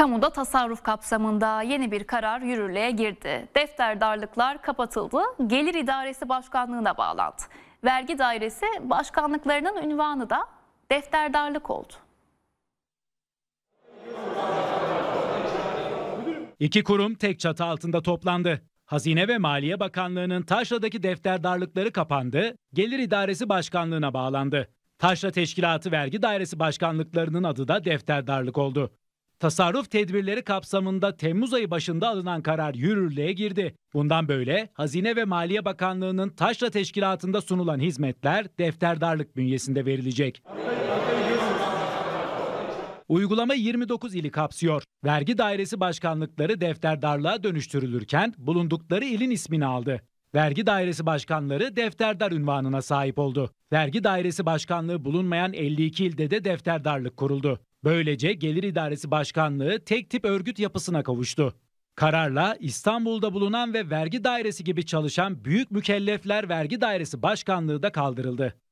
Kamuda tasarruf kapsamında yeni bir karar yürürlüğe girdi. Defter darlıklar kapatıldı, Gelir İdaresi Başkanlığı'na bağlandı. Vergi Dairesi başkanlıklarının ünvanı da defterdarlık oldu. İki kurum tek çatı altında toplandı. Hazine ve Maliye Bakanlığı'nın Taşra'daki defterdarlıkları kapandı, Gelir İdaresi Başkanlığı'na bağlandı. Taşra Teşkilatı Vergi Dairesi Başkanlıklarının adı da defterdarlık oldu. Tasarruf tedbirleri kapsamında Temmuz ayı başında alınan karar yürürlüğe girdi. Bundan böyle Hazine ve Maliye Bakanlığı'nın taşra teşkilatında sunulan hizmetler defterdarlık bünyesinde verilecek. Uygulama 29 ili kapsıyor. Vergi dairesi başkanlıkları defterdarlığa dönüştürülürken bulundukları ilin ismini aldı. Vergi dairesi başkanları defterdar ünvanına sahip oldu. Vergi dairesi başkanlığı bulunmayan 52 ilde de defterdarlık kuruldu. Böylece Gelir İdaresi Başkanlığı tek tip örgüt yapısına kavuştu. Kararla İstanbul'da bulunan ve vergi dairesi gibi çalışan büyük mükellefler vergi dairesi başkanlığı da kaldırıldı.